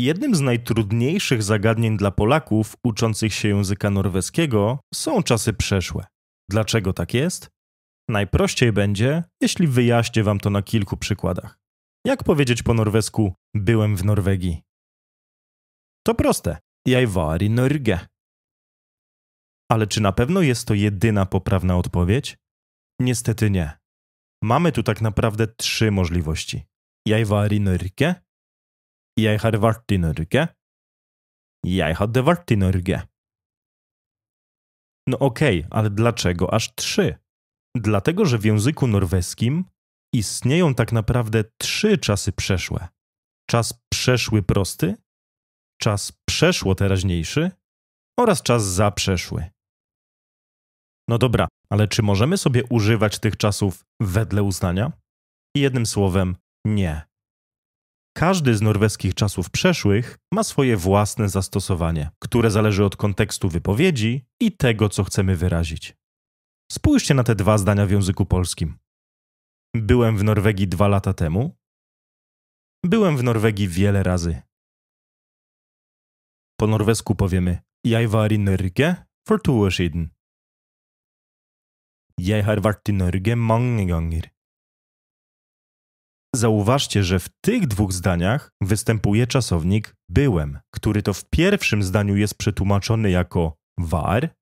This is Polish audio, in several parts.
Jednym z najtrudniejszych zagadnień dla Polaków uczących się języka norweskiego są czasy przeszłe. Dlaczego tak jest? Najprościej będzie, jeśli wyjaśnię Wam to na kilku przykładach. Jak powiedzieć po norwesku byłem w Norwegii? To proste. Jeg var i Norge. Ale czy na pewno jest to jedyna poprawna odpowiedź? Niestety nie. Mamy tu tak naprawdę trzy możliwości. Jeg var i Norge, Jeg har vært i Norge. Jeg hadde vært i Norge. No okej, okay, ale dlaczego aż trzy? Dlatego, że w języku norweskim istnieją tak naprawdę trzy czasy przeszłe. Czas przeszły prosty, czas przeszło teraźniejszy oraz czas zaprzeszły. No dobra, ale czy możemy sobie używać tych czasów wedle uznania? Jednym słowem, nie każdy z norweskich czasów przeszłych ma swoje własne zastosowanie, które zależy od kontekstu wypowiedzi i tego, co chcemy wyrazić. Spójrzcie na te dwa zdania w języku polskim. Byłem w Norwegii dwa lata temu. Byłem w Norwegii wiele razy. Po norwesku powiemy Jeg var i Norge for to år siden. Jeg har vært i Norge mange ganger. Zauważcie, że w tych dwóch zdaniach występuje czasownik byłem, który to w pierwszym zdaniu jest przetłumaczony jako war,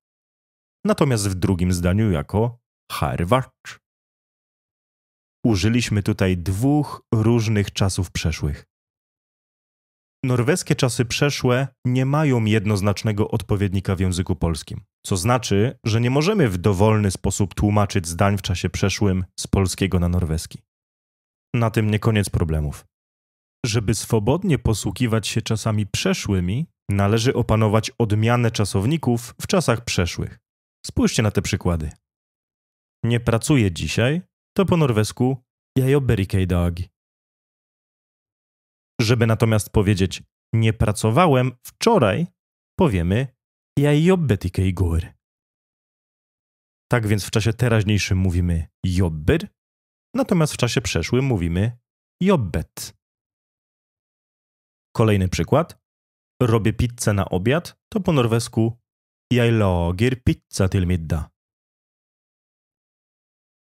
natomiast w drugim zdaniu jako harwacz. Użyliśmy tutaj dwóch różnych czasów przeszłych. Norweskie czasy przeszłe nie mają jednoznacznego odpowiednika w języku polskim, co znaczy, że nie możemy w dowolny sposób tłumaczyć zdań w czasie przeszłym z polskiego na norweski. Na tym nie koniec problemów. Żeby swobodnie posługiwać się czasami przeszłymi, należy opanować odmianę czasowników w czasach przeszłych. Spójrzcie na te przykłady. Nie pracuję dzisiaj, to po norwesku jajoberikei dag. Żeby natomiast powiedzieć nie pracowałem wczoraj, powiemy jajobetikei Tak więc w czasie teraźniejszym mówimy jobber, natomiast w czasie przeszłym mówimy jobbet. Kolejny przykład. Robię pizzę na obiad, to po norwesku jaj lager pizza til middag.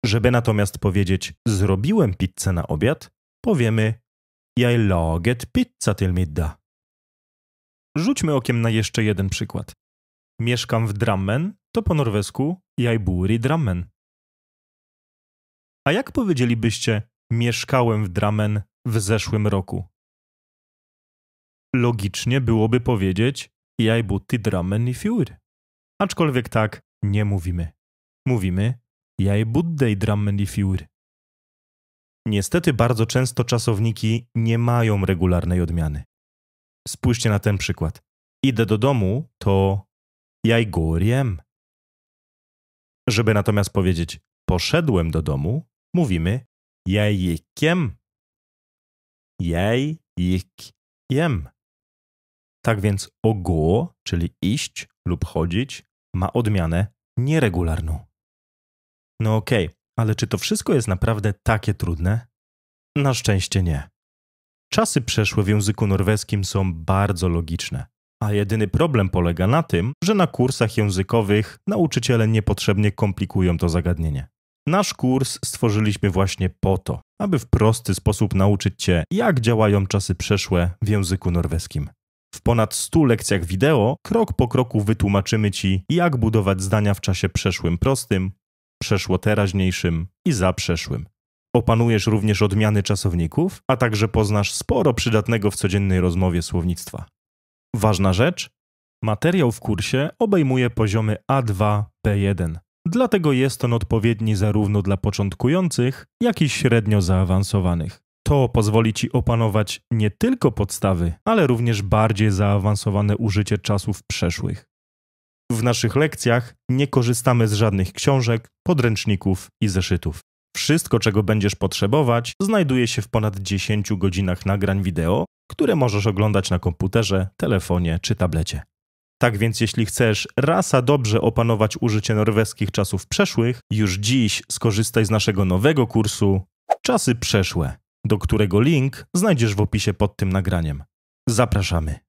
Żeby natomiast powiedzieć zrobiłem pizzę na obiad, powiemy jaj laget pizza til middag. Rzućmy okiem na jeszcze jeden przykład. Mieszkam w Drammen to po norwesku Jag Drammen. A jak powiedzielibyście, mieszkałem w Dramen w zeszłym roku? Logicznie byłoby powiedzieć, jaj buty Dramen i Fjord. Aczkolwiek tak nie mówimy. Mówimy, jaj buddej Dramen i Fjord. Niestety bardzo często czasowniki nie mają regularnej odmiany. Spójrzcie na ten przykład. Idę do domu, to jaj goriem. Żeby natomiast powiedzieć poszedłem do domu, mówimy jeg gikk hjem. Jeg gikk Tak więc ogo, czyli iść lub chodzić, ma odmianę nieregularną. No okej, okay, ale czy to wszystko jest naprawdę takie trudne? Na szczęście nie. Czasy przeszłe w języku norweskim są bardzo logiczne, a jedyny problem polega na tym, że na kursach językowych nauczyciele niepotrzebnie komplikują to zagadnienie. Nasz kurs stworzyliśmy właśnie po to, aby w prosty sposób nauczyć Cię, jak działają czasy przeszłe w języku norweskim. W ponad 100 lekcjach wideo krok po kroku wytłumaczymy Ci, jak budować zdania w czasie przeszłym prostym, przeszło-teraźniejszym i zaprzeszłym. Opanujesz również odmiany czasowników, a także poznasz sporo przydatnego w codziennej rozmowie słownictwa. Ważna rzecz: materiał w kursie obejmuje poziomy A2, B1 dlatego jest on odpowiedni zarówno dla początkujących, jak i średnio zaawansowanych. To pozwoli Ci opanować nie tylko podstawy, ale również bardziej zaawansowane użycie czasów przeszłych. W naszych lekcjach nie korzystamy z żadnych książek, podręczników i zeszytów. Wszystko, czego będziesz potrzebować, znajduje się w ponad 10 godzinach nagrań wideo, które możesz oglądać na komputerze, telefonie czy tablecie. Tak więc jeśli chcesz rasa dobrze opanować użycie norweskich czasów przeszłych, już dziś skorzystaj z naszego nowego kursu Czasy przeszłe, do którego link znajdziesz w opisie pod tym nagraniem. Zapraszamy.